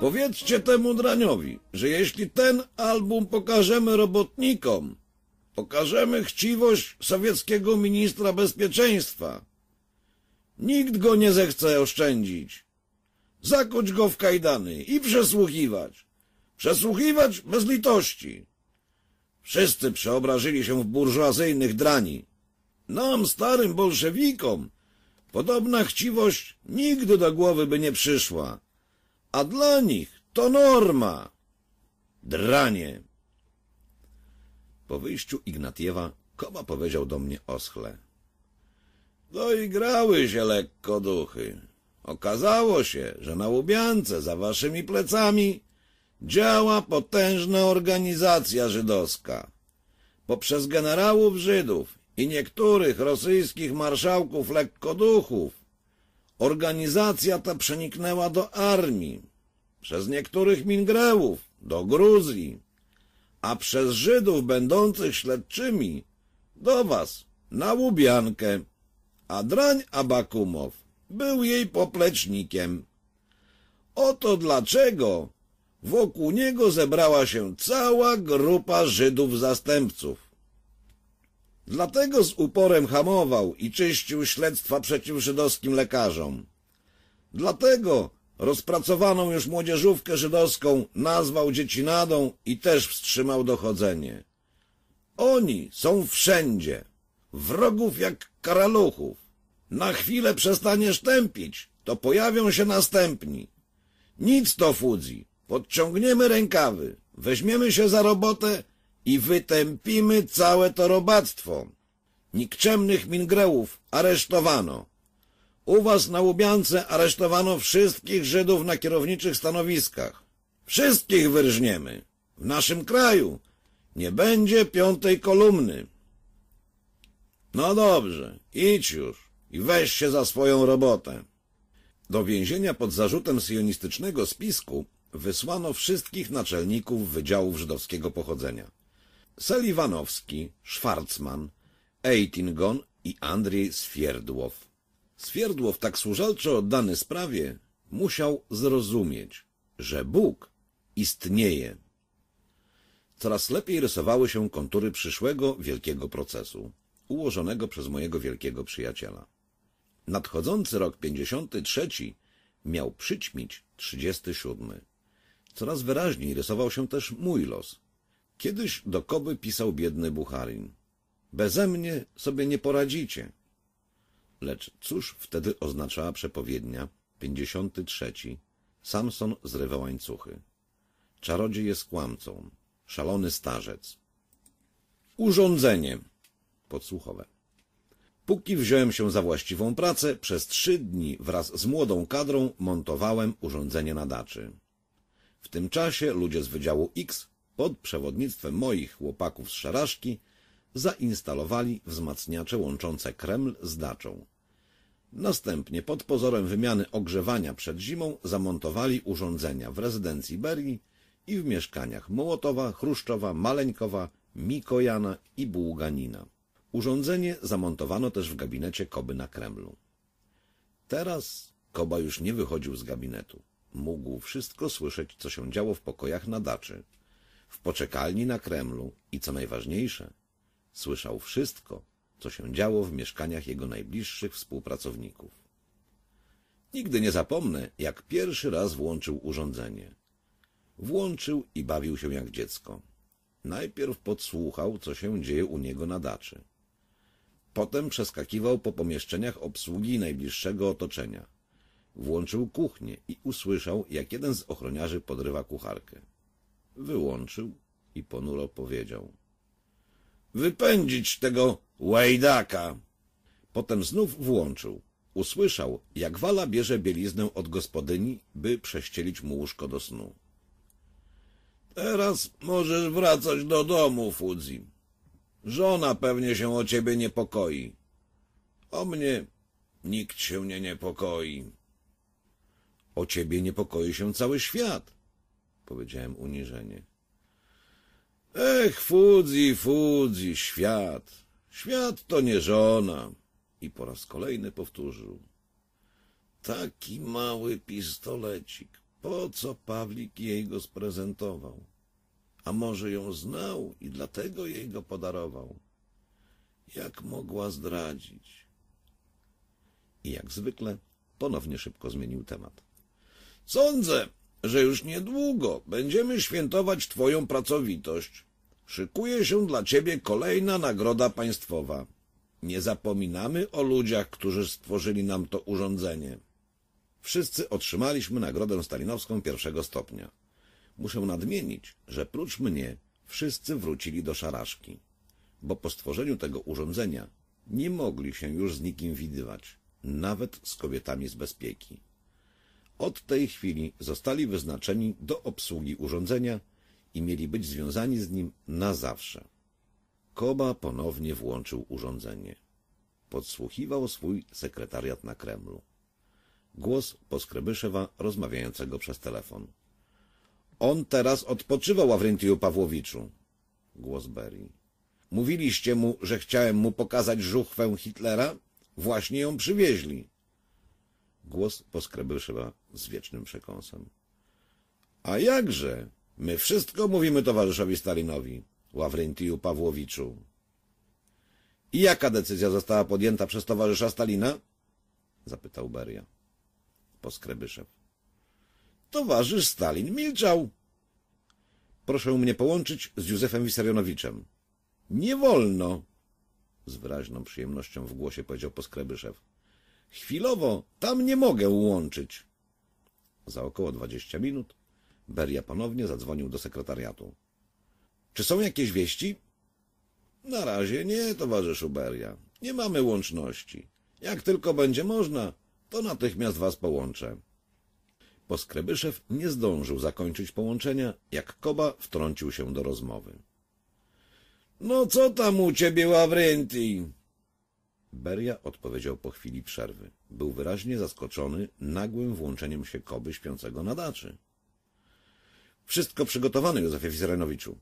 Powiedzcie temu draniowi, że jeśli ten album pokażemy robotnikom, pokażemy chciwość sowieckiego ministra bezpieczeństwa. Nikt go nie zechce oszczędzić. Zakuć go w kajdany i przesłuchiwać. Przesłuchiwać bez litości. Wszyscy przeobrażyli się w burżuazyjnych drani. Nam, starym bolszewikom, podobna chciwość nigdy do głowy by nie przyszła a dla nich to norma. Dranie! Po wyjściu Ignatiewa Koba powiedział do mnie oschle. Doigrały no się lekko duchy. Okazało się, że na Łubiance za waszymi plecami działa potężna organizacja żydowska. Poprzez generałów Żydów i niektórych rosyjskich marszałków lekkoduchów Organizacja ta przeniknęła do armii, przez niektórych Mingrełów, do Gruzji, a przez Żydów będących śledczymi do was, na Łubiankę, a drań Abakumow był jej poplecznikiem. Oto dlaczego wokół niego zebrała się cała grupa Żydów zastępców. Dlatego z uporem hamował i czyścił śledztwa przeciw żydowskim lekarzom. Dlatego rozpracowaną już młodzieżówkę żydowską nazwał dziecinadą i też wstrzymał dochodzenie. Oni są wszędzie, wrogów jak karaluchów. Na chwilę przestaniesz tępić, to pojawią się następni. Nic to fudzi, podciągniemy rękawy, weźmiemy się za robotę i wytępimy całe to robactwo. Nikczemnych mingrełów aresztowano. U was na Łubiance aresztowano wszystkich Żydów na kierowniczych stanowiskach. Wszystkich wyrżniemy. W naszym kraju nie będzie piątej kolumny. No dobrze, idź już i weź się za swoją robotę. Do więzienia pod zarzutem sionistycznego spisku wysłano wszystkich naczelników wydziałów żydowskiego pochodzenia. Seliwanowski, Schwarzman, Eitingon i Andrzej Swierdłow. Swierdłow tak służalczo oddany sprawie musiał zrozumieć, że Bóg istnieje. Coraz lepiej rysowały się kontury przyszłego wielkiego procesu, ułożonego przez mojego wielkiego przyjaciela. Nadchodzący rok 53 miał przyćmić 37. Coraz wyraźniej rysował się też mój los – Kiedyś do Koby pisał biedny Bucharin. Beze mnie sobie nie poradzicie. Lecz cóż wtedy oznaczała przepowiednia, 53. Samson zrywa łańcuchy. Czarodziej jest kłamcą. Szalony starzec. Urządzenie. Podsłuchowe. Póki wziąłem się za właściwą pracę, przez trzy dni wraz z młodą kadrą montowałem urządzenie nadaczy. W tym czasie ludzie z Wydziału X pod przewodnictwem moich chłopaków z Szaraszki zainstalowali wzmacniacze łączące Kreml z daczą. Następnie pod pozorem wymiany ogrzewania przed zimą zamontowali urządzenia w rezydencji Berii i w mieszkaniach Mołotowa, Chruszczowa, Maleńkowa, Mikojana i Bułganina. Urządzenie zamontowano też w gabinecie Koby na Kremlu. Teraz Koba już nie wychodził z gabinetu. Mógł wszystko słyszeć, co się działo w pokojach na daczy w poczekalni na Kremlu i co najważniejsze, słyszał wszystko, co się działo w mieszkaniach jego najbliższych współpracowników. Nigdy nie zapomnę, jak pierwszy raz włączył urządzenie. Włączył i bawił się jak dziecko. Najpierw podsłuchał, co się dzieje u niego na daczy. Potem przeskakiwał po pomieszczeniach obsługi najbliższego otoczenia. Włączył kuchnię i usłyszał, jak jeden z ochroniarzy podrywa kucharkę wyłączył i ponuro powiedział. Wypędzić tego łajdaka! Potem znów włączył. Usłyszał, jak Wala bierze bieliznę od gospodyni, by prześcielić mu łóżko do snu. Teraz możesz wracać do domu, Fudzi. Żona pewnie się o ciebie niepokoi. O mnie nikt się nie niepokoi. O ciebie niepokoi się cały świat powiedziałem uniżenie. Ech, Fudzi, Fudzi, świat. Świat to nie żona. I po raz kolejny powtórzył. Taki mały pistolecik. Po co Pawlik jej go sprezentował? A może ją znał i dlatego jej go podarował? Jak mogła zdradzić? I jak zwykle ponownie szybko zmienił temat. Sądzę, że już niedługo będziemy świętować twoją pracowitość. Szykuje się dla ciebie kolejna nagroda państwowa. Nie zapominamy o ludziach, którzy stworzyli nam to urządzenie. Wszyscy otrzymaliśmy nagrodę stalinowską pierwszego stopnia. Muszę nadmienić, że prócz mnie wszyscy wrócili do szarażki, bo po stworzeniu tego urządzenia nie mogli się już z nikim widywać, nawet z kobietami z bezpieki. Od tej chwili zostali wyznaczeni do obsługi urządzenia i mieli być związani z nim na zawsze. Koba ponownie włączył urządzenie. Podsłuchiwał swój sekretariat na Kremlu. Głos Poskrebyszewa rozmawiającego przez telefon. On teraz odpoczywał Ławrentiu Pawłowiczu. Głos Beri. Mówiliście mu, że chciałem mu pokazać żuchwę Hitlera? Właśnie ją przywieźli. Głos poskrebyszewa z wiecznym przekąsem. A jakże? My wszystko mówimy towarzyszowi Stalinowi, Ławrentiju Pawłowiczu. I jaka decyzja została podjęta przez towarzysza Stalina? Zapytał Beria. Poskrebyszew. Towarzysz Stalin milczał. Proszę mnie połączyć z Józefem Wisarionowiczem. Nie wolno! Z wyraźną przyjemnością w głosie powiedział Poskrebyszew. Chwilowo tam nie mogę łączyć. Za około dwadzieścia minut Beria ponownie zadzwonił do sekretariatu. Czy są jakieś wieści? Na razie nie, towarzyszu Beria. Nie mamy łączności. Jak tylko będzie można, to natychmiast was połączę. Poskrebyszew nie zdążył zakończyć połączenia, jak Koba wtrącił się do rozmowy. — No co tam u ciebie, Ławrenti? Beria odpowiedział po chwili przerwy. Był wyraźnie zaskoczony nagłym włączeniem się koby śpiącego nadaczy. Wszystko przygotowane, Józefie Wizrenowiczu.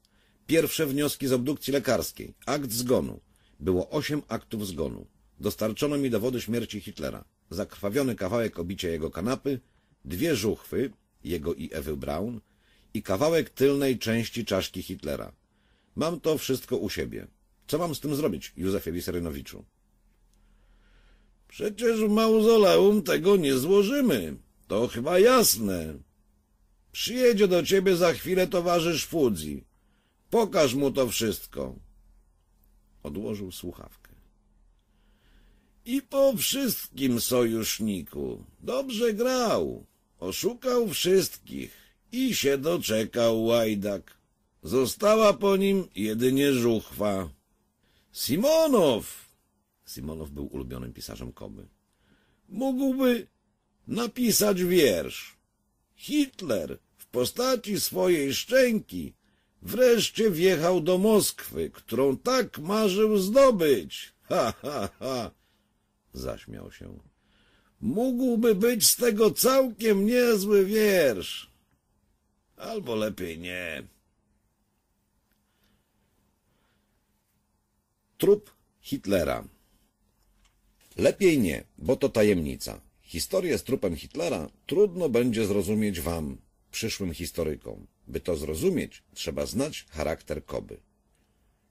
Pierwsze wnioski z obdukcji lekarskiej. Akt zgonu. Było osiem aktów zgonu. Dostarczono mi dowody śmierci Hitlera. Zakrwawiony kawałek obicia jego kanapy, dwie żuchwy, jego i Ewy Braun, i kawałek tylnej części czaszki Hitlera. Mam to wszystko u siebie. Co mam z tym zrobić, Józefie Wiserynowiczu? Przecież w mauzoleum tego nie złożymy. To chyba jasne. Przyjedzie do ciebie za chwilę towarzysz Fudzi. Pokaż mu to wszystko. Odłożył słuchawkę. I po wszystkim, sojuszniku. Dobrze grał. Oszukał wszystkich i się doczekał łajdak. Została po nim jedynie żuchwa. Simonow! Simonow był ulubionym pisarzem Koby. Mógłby napisać wiersz. Hitler w postaci swojej szczęki wreszcie wjechał do Moskwy, którą tak marzył zdobyć. Ha, ha, ha! Zaśmiał się. Mógłby być z tego całkiem niezły wiersz. Albo lepiej nie. Trup Hitlera Lepiej nie, bo to tajemnica. Historię z trupem Hitlera trudno będzie zrozumieć wam, przyszłym historykom. By to zrozumieć, trzeba znać charakter Koby.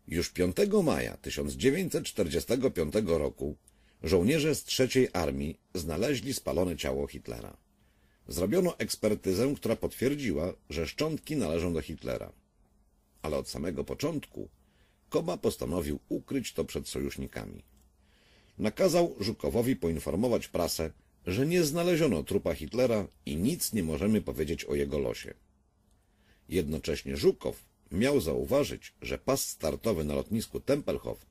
Już 5 maja 1945 roku żołnierze z III Armii znaleźli spalone ciało Hitlera. Zrobiono ekspertyzę, która potwierdziła, że szczątki należą do Hitlera. Ale od samego początku Koba postanowił ukryć to przed sojusznikami nakazał Żukowowi poinformować prasę, że nie znaleziono trupa Hitlera i nic nie możemy powiedzieć o jego losie. Jednocześnie Żukow miał zauważyć, że pas startowy na lotnisku Tempelhof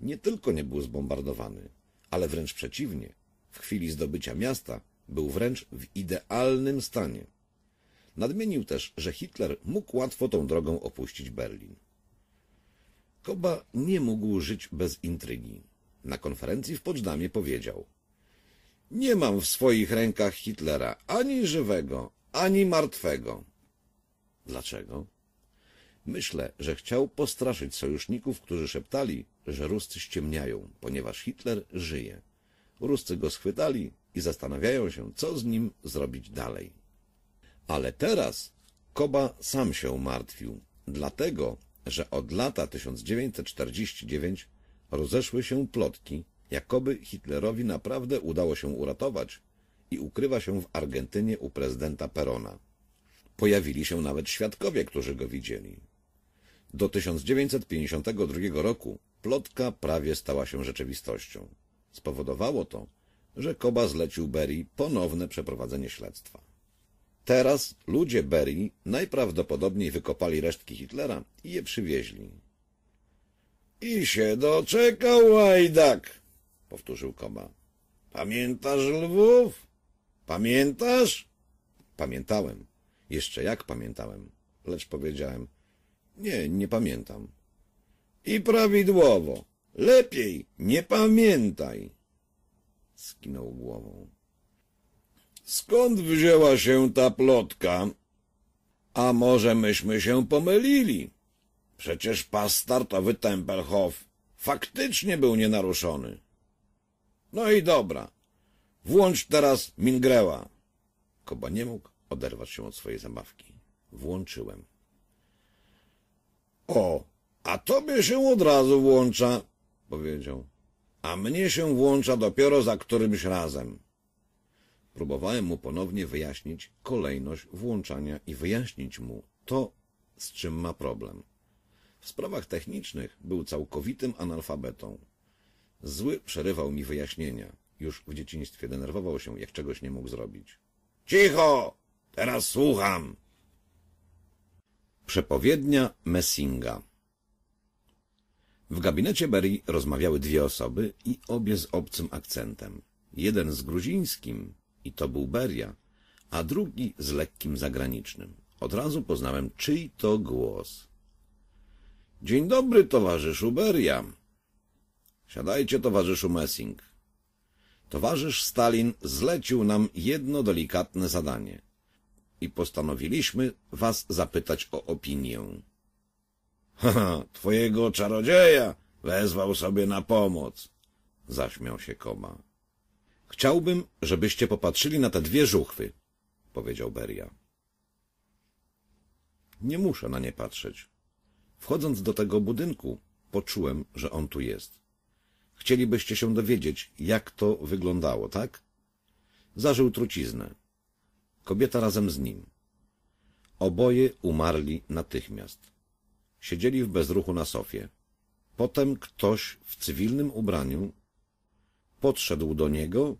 nie tylko nie był zbombardowany, ale wręcz przeciwnie, w chwili zdobycia miasta był wręcz w idealnym stanie. Nadmienił też, że Hitler mógł łatwo tą drogą opuścić Berlin. Koba nie mógł żyć bez intrygi. Na konferencji w Poczdamie powiedział Nie mam w swoich rękach Hitlera ani żywego, ani martwego. Dlaczego? Myślę, że chciał postraszyć sojuszników, którzy szeptali, że Ruscy ściemniają, ponieważ Hitler żyje. Ruscy go schwytali i zastanawiają się, co z nim zrobić dalej. Ale teraz Koba sam się martwił, dlatego, że od lata 1949 Rozeszły się plotki, jakoby Hitlerowi naprawdę udało się uratować i ukrywa się w Argentynie u prezydenta Perona. Pojawili się nawet świadkowie, którzy go widzieli. Do 1952 roku plotka prawie stała się rzeczywistością. Spowodowało to, że Koba zlecił Berry ponowne przeprowadzenie śledztwa. Teraz ludzie Berry najprawdopodobniej wykopali resztki Hitlera i je przywieźli. I się doczekał, łajdak, powtórzył Koma. Pamiętasz Lwów? Pamiętasz? Pamiętałem. Jeszcze jak pamiętałem. Lecz powiedziałem, nie, nie pamiętam. I prawidłowo. Lepiej nie pamiętaj. Skinął głową. Skąd wzięła się ta plotka? A może myśmy się pomylili? Przecież pas startowy Tempelhof faktycznie był nienaruszony. No i dobra. Włącz teraz Mingreła. Koba nie mógł oderwać się od swojej zabawki. Włączyłem. O, a tobie się od razu włącza, powiedział. A mnie się włącza dopiero za którymś razem. Próbowałem mu ponownie wyjaśnić kolejność włączania i wyjaśnić mu to, z czym ma problem. W sprawach technicznych był całkowitym analfabetą. Zły przerywał mi wyjaśnienia. Już w dzieciństwie denerwował się, jak czegoś nie mógł zrobić. Cicho! Teraz słucham! Przepowiednia Messinga W gabinecie Berry rozmawiały dwie osoby i obie z obcym akcentem. Jeden z gruzińskim, i to był Beria, a drugi z lekkim zagranicznym. Od razu poznałem, czyj to głos. — Dzień dobry, towarzyszu Beriam. — Siadajcie, towarzyszu Messing. Towarzysz Stalin zlecił nam jedno delikatne zadanie i postanowiliśmy was zapytać o opinię. — Haha, twojego czarodzieja wezwał sobie na pomoc — zaśmiał się Koma. — Chciałbym, żebyście popatrzyli na te dwie żuchwy — powiedział Beria. — Nie muszę na nie patrzeć — Wchodząc do tego budynku, poczułem, że on tu jest. Chcielibyście się dowiedzieć, jak to wyglądało, tak? Zażył truciznę. Kobieta razem z nim. Oboje umarli natychmiast. Siedzieli w bezruchu na sofie. Potem ktoś w cywilnym ubraniu podszedł do niego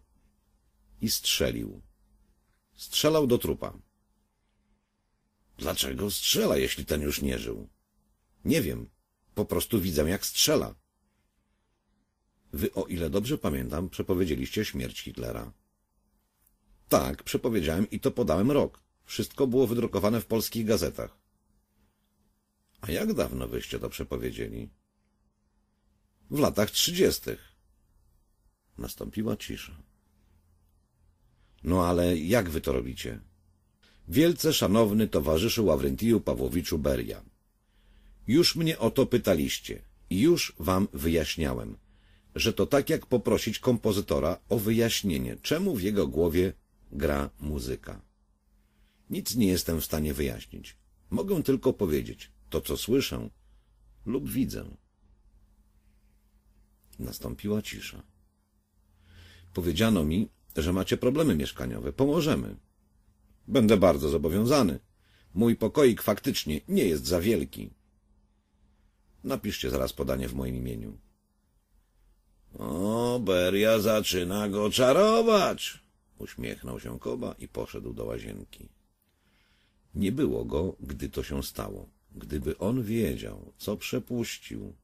i strzelił. Strzelał do trupa. Dlaczego strzela, jeśli ten już nie żył? Nie wiem. Po prostu widzę, jak strzela. Wy, o ile dobrze pamiętam, przepowiedzieliście śmierć Hitlera. Tak, przepowiedziałem i to podałem rok. Wszystko było wydrukowane w polskich gazetach. A jak dawno wyście to przepowiedzieli? W latach trzydziestych. Nastąpiła cisza. No ale jak wy to robicie? Wielce szanowny towarzyszu Ławrentiju Pawłowiczu Beria, już mnie o to pytaliście i już wam wyjaśniałem, że to tak jak poprosić kompozytora o wyjaśnienie, czemu w jego głowie gra muzyka. Nic nie jestem w stanie wyjaśnić. Mogę tylko powiedzieć to, co słyszę lub widzę. Nastąpiła cisza. Powiedziano mi, że macie problemy mieszkaniowe. Pomożemy. Będę bardzo zobowiązany. Mój pokoik faktycznie nie jest za wielki. Napiszcie zaraz podanie w moim imieniu. O, Beria zaczyna go czarować! Uśmiechnął się Koba i poszedł do łazienki. Nie było go, gdy to się stało. Gdyby on wiedział, co przepuścił.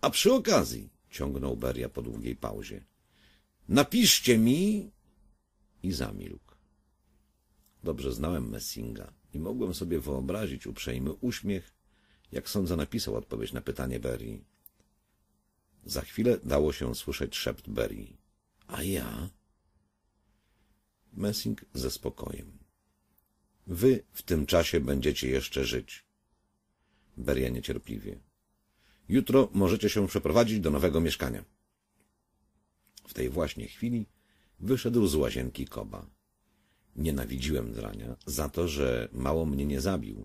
A przy okazji, ciągnął Beria po długiej pauzie, napiszcie mi... I zamilkł. Dobrze znałem Messinga i mogłem sobie wyobrazić uprzejmy uśmiech jak sądzę, napisał odpowiedź na pytanie Berry. Za chwilę dało się słyszeć szept Berry. A ja? Messing ze spokojem. Wy w tym czasie będziecie jeszcze żyć. Beria niecierpliwie. Jutro możecie się przeprowadzić do nowego mieszkania. W tej właśnie chwili wyszedł z łazienki Koba. Nienawidziłem drania za to, że mało mnie nie zabił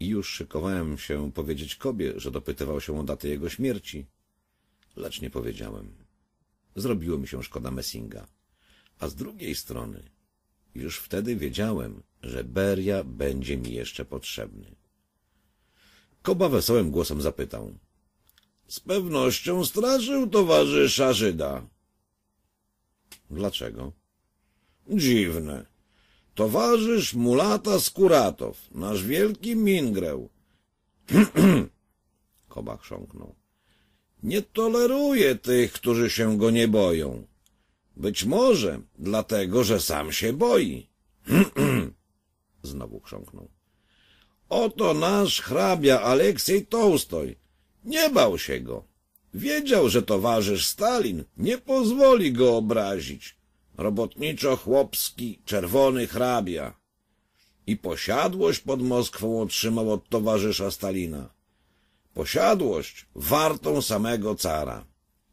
i już szykowałem się powiedzieć kobie, że dopytywał się o datę jego śmierci, lecz nie powiedziałem. Zrobiło mi się szkoda Messinga. A z drugiej strony, już wtedy wiedziałem, że Beria będzie mi jeszcze potrzebny. Koba wesołym głosem zapytał. Z pewnością strażył towarzysza Żyda. Dlaczego? Dziwne. Towarzysz Mulata Skuratow, nasz wielki mingreł. Koba chrząknął. Nie toleruje tych, którzy się go nie boją. Być może dlatego, że sam się boi. Znowu chrząknął. Oto nasz hrabia Aleksiej Tołstoj. Nie bał się go. Wiedział, że towarzysz Stalin nie pozwoli go obrazić robotniczo-chłopski czerwony hrabia i posiadłość pod Moskwą otrzymał od towarzysza Stalina. Posiadłość wartą samego cara.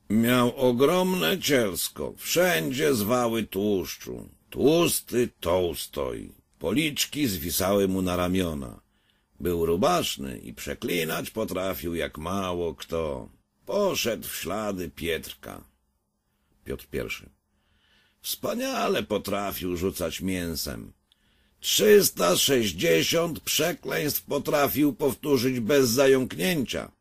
Miał ogromne cielsko, wszędzie zwały tłuszczu. Tłusty tołstoj. Policzki zwisały mu na ramiona. Był rubaszny i przeklinać potrafił jak mało kto. Poszedł w ślady Pietrka. Piotr pierwszy. Wspaniale potrafił rzucać mięsem. Trzysta sześćdziesiąt przekleństw potrafił powtórzyć bez zająknięcia.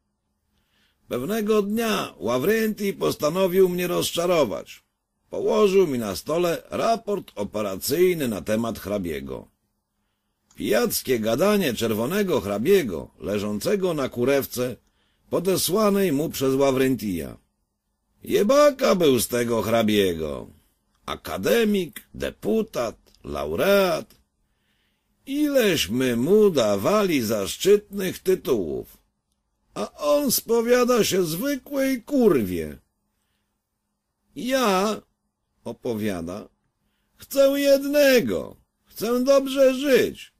Pewnego dnia Ławrenti postanowił mnie rozczarować. Położył mi na stole raport operacyjny na temat hrabiego. Pijackie gadanie czerwonego hrabiego, leżącego na kurewce, podesłanej mu przez Ławrentija. Jebaka był z tego hrabiego akademik, deputat, laureat. Ileśmy mu dawali zaszczytnych tytułów, a on spowiada się zwykłej kurwie. Ja, opowiada, chcę jednego, chcę dobrze żyć,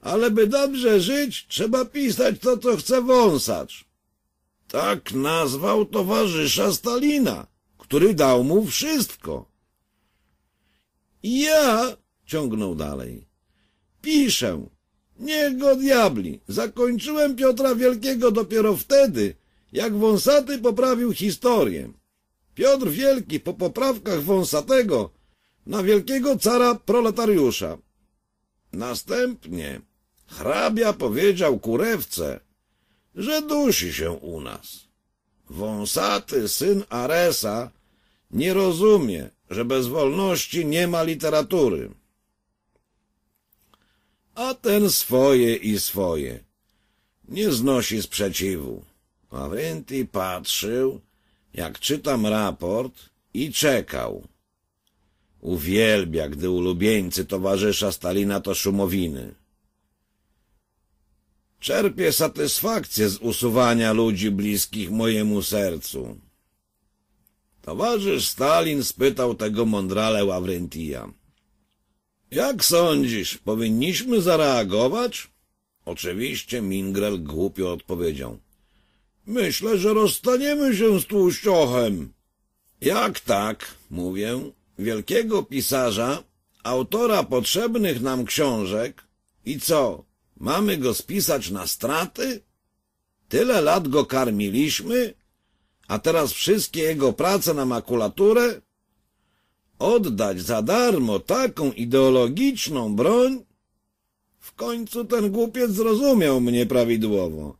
ale by dobrze żyć, trzeba pisać to, co chce wąsacz. Tak nazwał towarzysza Stalina, który dał mu wszystko. Ja, ciągnął dalej, piszę. Niech go diabli. Zakończyłem Piotra Wielkiego dopiero wtedy, jak Wąsaty poprawił historię. Piotr Wielki po poprawkach Wąsatego na wielkiego cara proletariusza. Następnie hrabia powiedział kurewce, że dusi się u nas. Wąsaty syn Aresa nie rozumie, że bez wolności nie ma literatury. A ten swoje i swoje. Nie znosi sprzeciwu. Awrynti patrzył, jak czytam raport i czekał. Uwielbia, gdy ulubieńcy towarzysza Stalina to szumowiny. Czerpie satysfakcję z usuwania ludzi bliskich mojemu sercu. Towarzysz Stalin spytał tego mądrale Ławrentija. Jak sądzisz, powinniśmy zareagować? Oczywiście Mingrel głupio odpowiedział. Myślę, że rozstaniemy się z tłuściochem. Jak tak? Mówię. Wielkiego pisarza, autora potrzebnych nam książek. I co? Mamy go spisać na straty? Tyle lat go karmiliśmy, a teraz wszystkie jego prace na makulaturę? Oddać za darmo taką ideologiczną broń? W końcu ten głupiec zrozumiał mnie prawidłowo.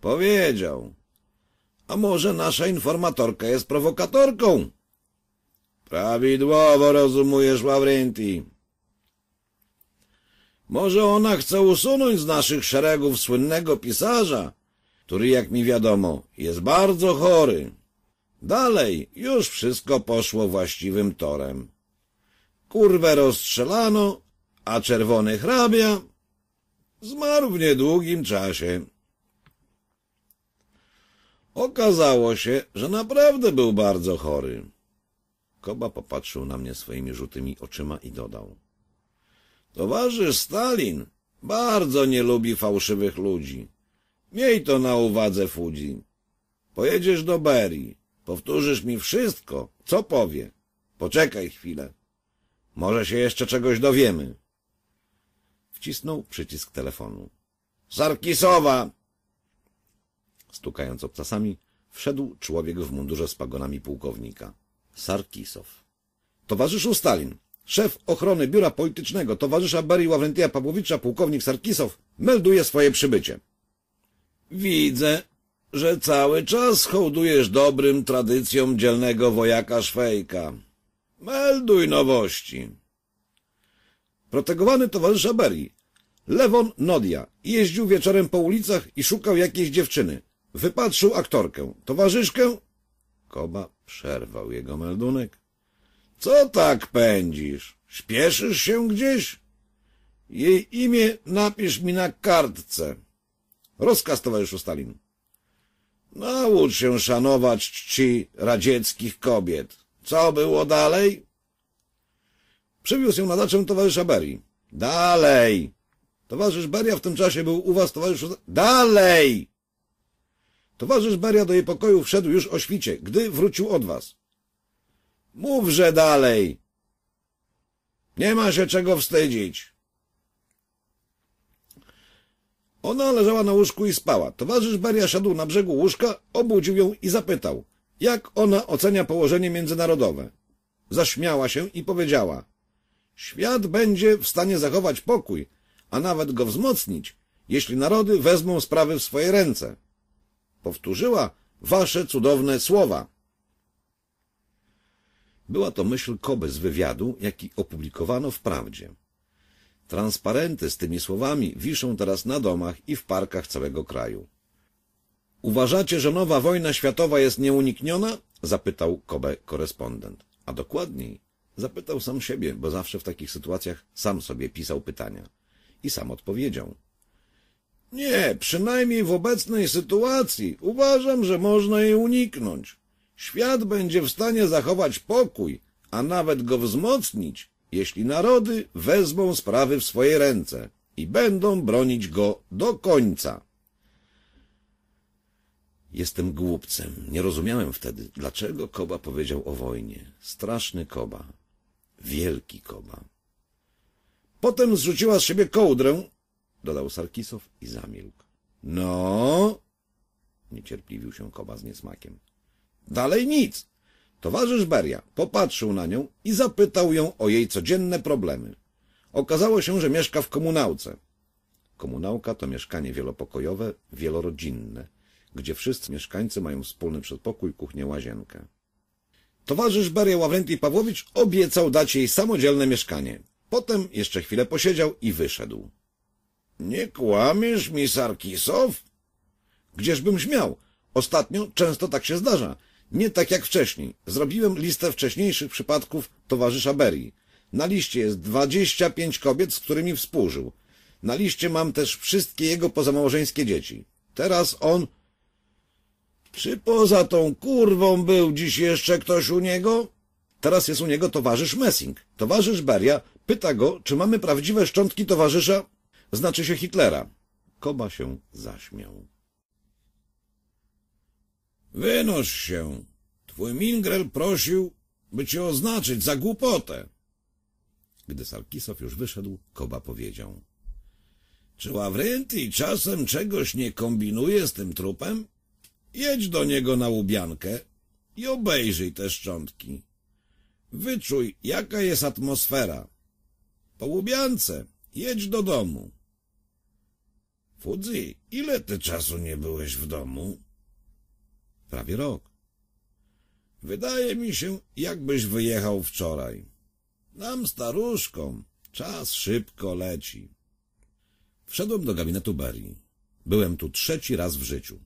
Powiedział. A może nasza informatorka jest prowokatorką? Prawidłowo rozumujesz, Laurenti. Może ona chce usunąć z naszych szeregów słynnego pisarza, który, jak mi wiadomo, jest bardzo chory. Dalej już wszystko poszło właściwym torem. Kurwę rozstrzelano, a czerwony hrabia zmarł w niedługim czasie. Okazało się, że naprawdę był bardzo chory. Koba popatrzył na mnie swoimi żółtymi oczyma i dodał. Towarzysz Stalin bardzo nie lubi fałszywych ludzi. Miej to na uwadze, Fudzi. Pojedziesz do Beri, Powtórzysz mi wszystko, co powie. Poczekaj chwilę. Może się jeszcze czegoś dowiemy. Wcisnął przycisk telefonu. Sarkisowa! Stukając obcasami, wszedł człowiek w mundurze z pagonami pułkownika. Sarkisow. Towarzyszu Stalin, szef ochrony biura politycznego towarzysza Berii Ławrentia Pawłowicza, pułkownik Sarkisow, melduje swoje przybycie. Widzę, że cały czas hołdujesz dobrym tradycjom dzielnego wojaka Szwejka. Melduj nowości. Protegowany towarzysz Aberii, Lewon Nodia, jeździł wieczorem po ulicach i szukał jakiejś dziewczyny. Wypatrzył aktorkę, towarzyszkę... Koba przerwał jego meldunek. Co tak pędzisz? Śpieszysz się gdzieś? Jej imię napisz mi na kartce. Rozkaz towarzyszu Stalin. Naucz się szanować czci radzieckich kobiet. Co było dalej? Przywiózł ją nadaczem towarzysza Berry. Dalej! Towarzysz Beria w tym czasie był u was towarzyszu... Dalej! Towarzysz Beria do jej pokoju wszedł już o świcie, gdy wrócił od was. Mówże dalej! Nie ma się czego wstydzić. Ona leżała na łóżku i spała. Towarzysz Beria szedł na brzegu łóżka, obudził ją i zapytał, jak ona ocenia położenie międzynarodowe. Zaśmiała się i powiedziała, świat będzie w stanie zachować pokój, a nawet go wzmocnić, jeśli narody wezmą sprawy w swoje ręce. Powtórzyła wasze cudowne słowa. Była to myśl Koby z wywiadu, jaki opublikowano w Prawdzie. Transparenty z tymi słowami wiszą teraz na domach i w parkach całego kraju. Uważacie, że nowa wojna światowa jest nieunikniona? zapytał Kobe korespondent. A dokładniej zapytał sam siebie, bo zawsze w takich sytuacjach sam sobie pisał pytania. I sam odpowiedział. Nie, przynajmniej w obecnej sytuacji uważam, że można jej uniknąć. Świat będzie w stanie zachować pokój, a nawet go wzmocnić, jeśli narody wezmą sprawy w swoje ręce i będą bronić go do końca. Jestem głupcem. Nie rozumiałem wtedy, dlaczego Koba powiedział o wojnie. Straszny Koba. Wielki Koba. Potem zrzuciła z siebie kołdrę, dodał Sarkisow i zamilkł. No, niecierpliwił się Koba z niesmakiem. Dalej nic. Towarzysz Beria popatrzył na nią i zapytał ją o jej codzienne problemy. Okazało się, że mieszka w komunałce. Komunałka to mieszkanie wielopokojowe, wielorodzinne, gdzie wszyscy mieszkańcy mają wspólny przedpokój, kuchnię, łazienkę. Towarzysz Beria Ławrentii Pawłowicz obiecał dać jej samodzielne mieszkanie. Potem jeszcze chwilę posiedział i wyszedł. — Nie kłamiesz mi, Sarkisow? — Gdzieżbym śmiał? Ostatnio często tak się zdarza — nie tak jak wcześniej. Zrobiłem listę wcześniejszych przypadków towarzysza Berry. Na liście jest 25 kobiet, z którymi współżył. Na liście mam też wszystkie jego pozamałżeńskie dzieci. Teraz on... Czy poza tą kurwą był dziś jeszcze ktoś u niego? Teraz jest u niego towarzysz Messing. Towarzysz Beria pyta go, czy mamy prawdziwe szczątki towarzysza, znaczy się Hitlera. Koba się zaśmiał. Wynoś się. Twój Mingrel prosił, by cię oznaczyć za głupotę. Gdy Sarkisow już wyszedł, Koba powiedział. Czy Ławrynti czasem czegoś nie kombinuje z tym trupem? Jedź do niego na łubiankę i obejrzyj te szczątki. Wyczuj, jaka jest atmosfera. Po łubiance jedź do domu. Fudzi, ile ty czasu nie byłeś w domu? Prawie rok. Wydaje mi się, jakbyś wyjechał wczoraj. Nam staruszkom czas szybko leci. Wszedłem do gabinetu Berii. Byłem tu trzeci raz w życiu.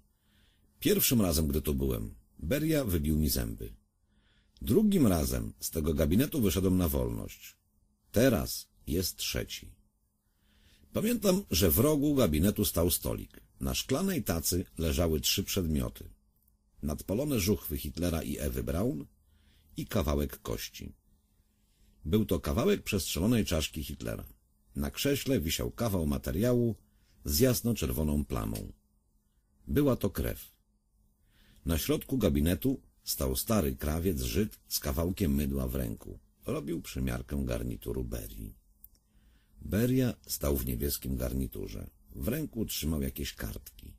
Pierwszym razem, gdy tu byłem, Beria wybił mi zęby. Drugim razem z tego gabinetu wyszedłem na wolność. Teraz jest trzeci. Pamiętam, że w rogu gabinetu stał stolik. Na szklanej tacy leżały trzy przedmioty nadpalone żuchwy Hitlera i Ewy Braun i kawałek kości. Był to kawałek przestrzelonej czaszki Hitlera. Na krześle wisiał kawał materiału z jasno-czerwoną plamą. Była to krew. Na środku gabinetu stał stary krawiec Żyd z kawałkiem mydła w ręku. Robił przymiarkę garnituru Berii. Beria stał w niebieskim garniturze. W ręku trzymał jakieś kartki.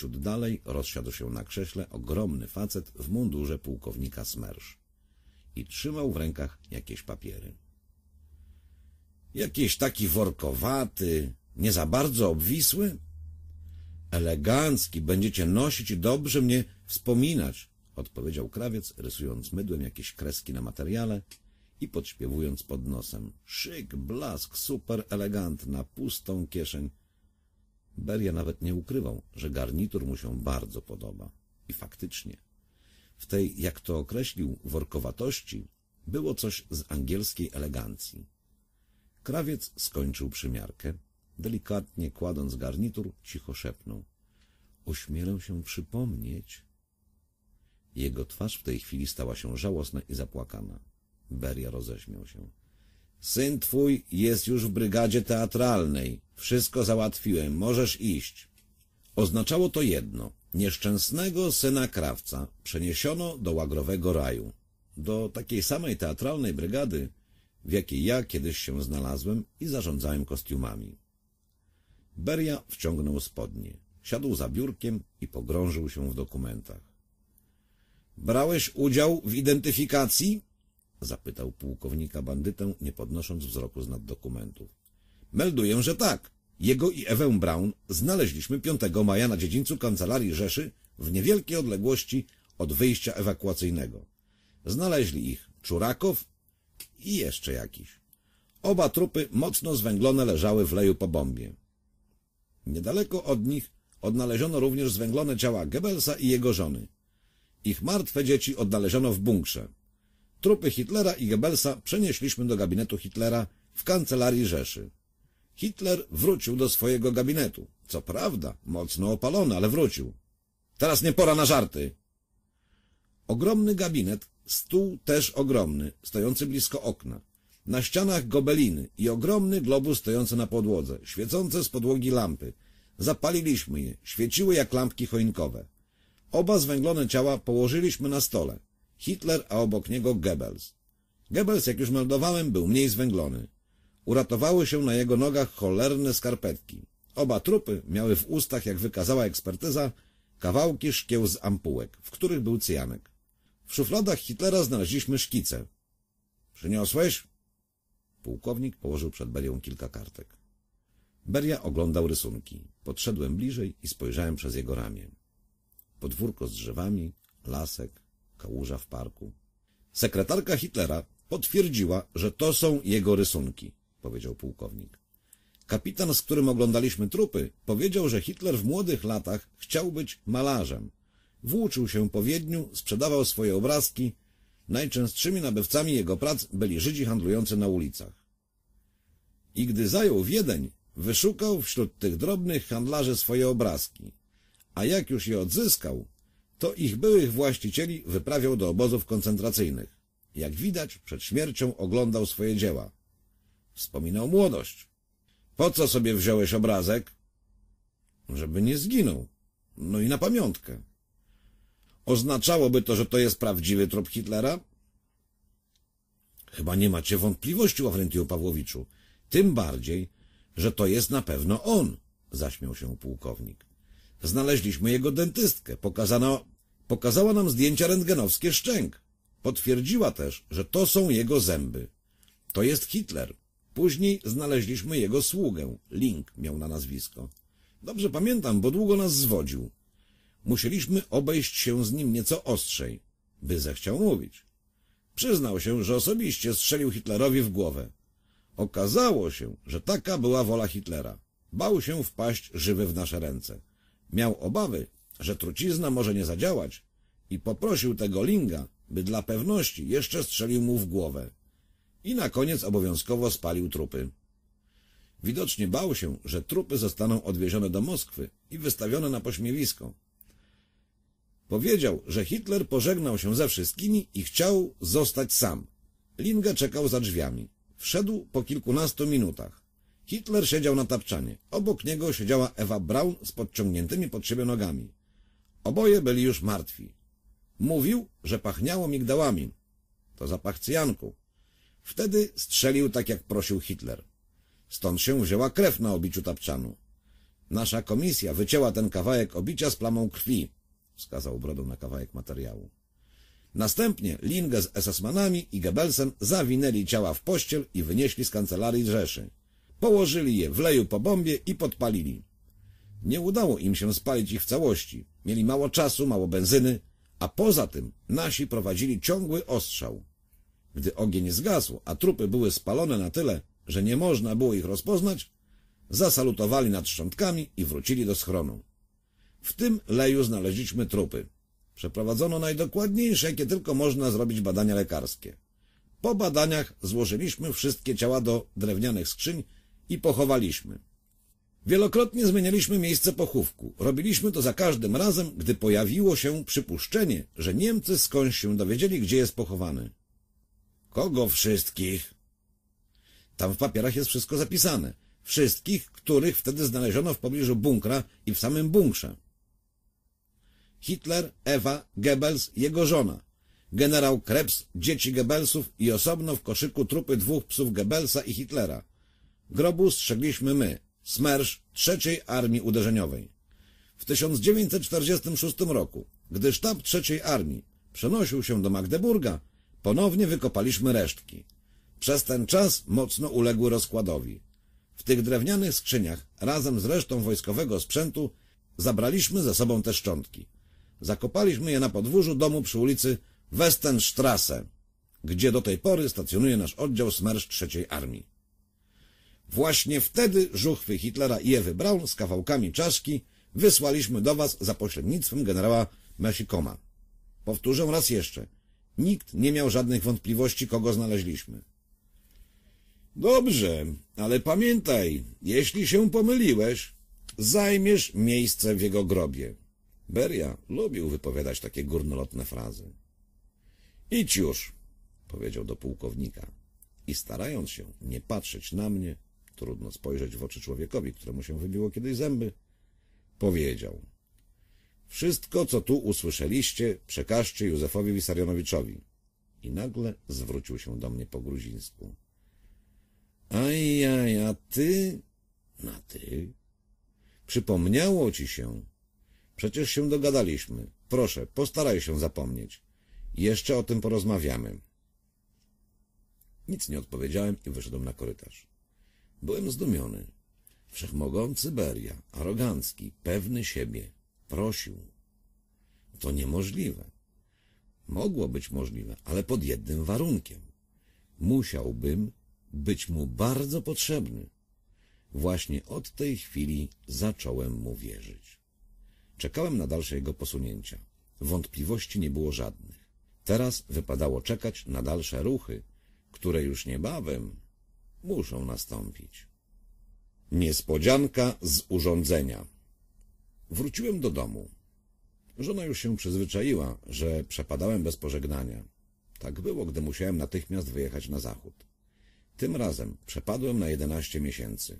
Ciut dalej rozsiadł się na krześle ogromny facet w mundurze pułkownika Smersz i trzymał w rękach jakieś papiery. Jakiś taki workowaty, nie za bardzo obwisły? Elegancki, będziecie nosić i dobrze mnie wspominać, odpowiedział krawiec, rysując mydłem jakieś kreski na materiale i podśpiewując pod nosem. Szyk, blask, super elegant na pustą kieszeń Beria nawet nie ukrywał, że garnitur mu się bardzo podoba. I faktycznie. W tej, jak to określił, workowatości było coś z angielskiej elegancji. Krawiec skończył przymiarkę. Delikatnie kładąc garnitur, cicho szepnął. Ośmielę się przypomnieć. Jego twarz w tej chwili stała się żałosna i zapłakana. Beria roześmiał się. Syn twój jest już w brygadzie teatralnej. Wszystko załatwiłem, możesz iść. Oznaczało to jedno. Nieszczęsnego syna krawca przeniesiono do łagrowego raju. Do takiej samej teatralnej brygady, w jakiej ja kiedyś się znalazłem i zarządzałem kostiumami. Beria wciągnął spodnie. Siadł za biurkiem i pogrążył się w dokumentach. Brałeś udział w identyfikacji? Zapytał pułkownika bandytę, nie podnosząc wzroku z nad dokumentów. Melduję, że tak. Jego i Ewę Brown znaleźliśmy 5 maja na dziedzińcu Kancelarii Rzeszy w niewielkiej odległości od wyjścia ewakuacyjnego. Znaleźli ich Czurakow i jeszcze jakiś. Oba trupy mocno zwęglone leżały w leju po bombie. Niedaleko od nich odnaleziono również zwęglone ciała Goebbelsa i jego żony. Ich martwe dzieci odnaleziono w bunkrze. Trupy Hitlera i Goebbelsa przenieśliśmy do gabinetu Hitlera w kancelarii Rzeszy. Hitler wrócił do swojego gabinetu. Co prawda, mocno opalony, ale wrócił. Teraz nie pora na żarty. Ogromny gabinet, stół też ogromny, stojący blisko okna. Na ścianach gobeliny i ogromny globus stojący na podłodze, świecące z podłogi lampy. Zapaliliśmy je, świeciły jak lampki choinkowe. Oba zwęglone ciała położyliśmy na stole. Hitler, a obok niego Goebbels. Goebbels, jak już meldowałem, był mniej zwęglony. Uratowały się na jego nogach cholerne skarpetki. Oba trupy miały w ustach, jak wykazała ekspertyza, kawałki szkieł z ampułek, w których był cyjanek. W szufladach Hitlera znaleźliśmy szkice. Przyniosłeś? Pułkownik położył przed Berią kilka kartek. Beria oglądał rysunki. Podszedłem bliżej i spojrzałem przez jego ramię. Podwórko z drzewami, lasek, kałuża w parku. Sekretarka Hitlera potwierdziła, że to są jego rysunki, powiedział pułkownik. Kapitan, z którym oglądaliśmy trupy, powiedział, że Hitler w młodych latach chciał być malarzem. Włóczył się po Wiedniu, sprzedawał swoje obrazki. Najczęstszymi nabywcami jego prac byli Żydzi handlujący na ulicach. I gdy zajął Wiedeń, wyszukał wśród tych drobnych handlarzy swoje obrazki. A jak już je odzyskał, to ich byłych właścicieli wyprawiał do obozów koncentracyjnych. Jak widać, przed śmiercią oglądał swoje dzieła. Wspominał młodość. Po co sobie wziąłeś obrazek? Żeby nie zginął. No i na pamiątkę. Oznaczałoby to, że to jest prawdziwy trup Hitlera? Chyba nie macie wątpliwości, Ławrentiju Pawłowiczu. Tym bardziej, że to jest na pewno on, zaśmiał się pułkownik. Znaleźliśmy jego dentystkę. Pokazano, pokazała nam zdjęcia rentgenowskie szczęk. Potwierdziła też, że to są jego zęby. To jest Hitler. Później znaleźliśmy jego sługę. Link miał na nazwisko. Dobrze pamiętam, bo długo nas zwodził. Musieliśmy obejść się z nim nieco ostrzej, by zechciał mówić. Przyznał się, że osobiście strzelił Hitlerowi w głowę. Okazało się, że taka była wola Hitlera. Bał się wpaść żywy w nasze ręce. Miał obawy, że trucizna może nie zadziałać i poprosił tego linga, by dla pewności jeszcze strzelił mu w głowę. I na koniec obowiązkowo spalił trupy. Widocznie bał się, że trupy zostaną odwiezione do Moskwy i wystawione na pośmiewisko. Powiedział, że Hitler pożegnał się ze wszystkimi i chciał zostać sam. Linga czekał za drzwiami. Wszedł po kilkunastu minutach. Hitler siedział na tapczanie. Obok niego siedziała Ewa Braun z podciągniętymi pod siebie nogami. Oboje byli już martwi. Mówił, że pachniało migdałami. To zapach cyjanku. Wtedy strzelił tak, jak prosił Hitler. Stąd się wzięła krew na obiciu tapczanu. Nasza komisja wycięła ten kawałek obicia z plamą krwi, wskazał brodą na kawałek materiału. Następnie Linge z SS-manami i Goebbelsem zawinęli ciała w pościel i wynieśli z kancelarii Rzeszy. Położyli je w leju po bombie i podpalili. Nie udało im się spalić ich w całości. Mieli mało czasu, mało benzyny, a poza tym nasi prowadzili ciągły ostrzał. Gdy ogień zgasł, a trupy były spalone na tyle, że nie można było ich rozpoznać, zasalutowali nad szczątkami i wrócili do schronu. W tym leju znaleźliśmy trupy. Przeprowadzono najdokładniejsze, jakie tylko można zrobić badania lekarskie. Po badaniach złożyliśmy wszystkie ciała do drewnianych skrzyń i pochowaliśmy. Wielokrotnie zmienialiśmy miejsce pochówku. Robiliśmy to za każdym razem, gdy pojawiło się przypuszczenie, że Niemcy skądś się dowiedzieli, gdzie jest pochowany. Kogo wszystkich? Tam w papierach jest wszystko zapisane. Wszystkich, których wtedy znaleziono w pobliżu bunkra i w samym bunkrze. Hitler, Ewa, Goebbels, jego żona. Generał Krebs, dzieci Goebbelsów i osobno w koszyku trupy dwóch psów Goebbelsa i Hitlera. Grobu strzegliśmy my, smersz III Armii Uderzeniowej. W 1946 roku, gdy sztab III Armii przenosił się do Magdeburga, ponownie wykopaliśmy resztki. Przez ten czas mocno uległy rozkładowi. W tych drewnianych skrzyniach, razem z resztą wojskowego sprzętu, zabraliśmy ze sobą te szczątki. Zakopaliśmy je na podwórzu domu przy ulicy Westenstrasse, gdzie do tej pory stacjonuje nasz oddział Smersz III Armii. Właśnie wtedy żuchwy Hitlera i Ewy Braun z kawałkami czaszki wysłaliśmy do was za pośrednictwem generała Mesikoma. Powtórzę raz jeszcze. Nikt nie miał żadnych wątpliwości, kogo znaleźliśmy. Dobrze, ale pamiętaj, jeśli się pomyliłeś, zajmiesz miejsce w jego grobie. Beria lubił wypowiadać takie górnolotne frazy. Idź już, powiedział do pułkownika i starając się nie patrzeć na mnie, trudno spojrzeć w oczy człowiekowi, któremu się wybiło kiedyś zęby, powiedział. Wszystko, co tu usłyszeliście, przekażcie Józefowi Wisarionowiczowi. I nagle zwrócił się do mnie po gruzińsku. Ajaj, a ty... Na ty? Przypomniało ci się. Przecież się dogadaliśmy. Proszę, postaraj się zapomnieć. Jeszcze o tym porozmawiamy. Nic nie odpowiedziałem i wyszedłem na korytarz. Byłem zdumiony. Wszechmogący Beria, arogancki, pewny siebie, prosił. To niemożliwe. Mogło być możliwe, ale pod jednym warunkiem. Musiałbym być mu bardzo potrzebny. Właśnie od tej chwili zacząłem mu wierzyć. Czekałem na dalsze jego posunięcia. Wątpliwości nie było żadnych. Teraz wypadało czekać na dalsze ruchy, które już niebawem muszą nastąpić. Niespodzianka z urządzenia. Wróciłem do domu. Żona już się przyzwyczaiła, że przepadałem bez pożegnania. Tak było, gdy musiałem natychmiast wyjechać na zachód. Tym razem przepadłem na jedenaście miesięcy.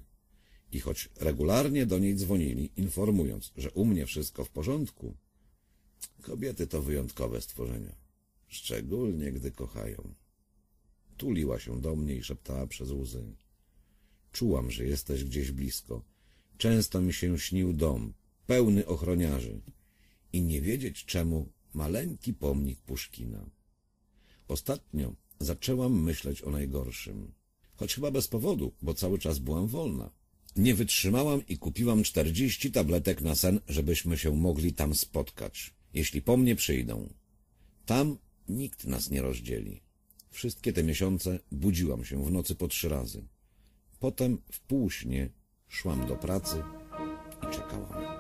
I choć regularnie do niej dzwonili, informując, że u mnie wszystko w porządku, kobiety to wyjątkowe stworzenia, szczególnie gdy kochają tuliła się do mnie i szeptała przez łzy. Czułam, że jesteś gdzieś blisko. Często mi się śnił dom, pełny ochroniarzy. I nie wiedzieć czemu maleńki pomnik Puszkina. Ostatnio zaczęłam myśleć o najgorszym. Choć chyba bez powodu, bo cały czas byłam wolna. Nie wytrzymałam i kupiłam czterdzieści tabletek na sen, żebyśmy się mogli tam spotkać, jeśli po mnie przyjdą. Tam nikt nas nie rozdzieli. Wszystkie te miesiące budziłam się w nocy po trzy razy. Potem w półśnie szłam do pracy i czekałam.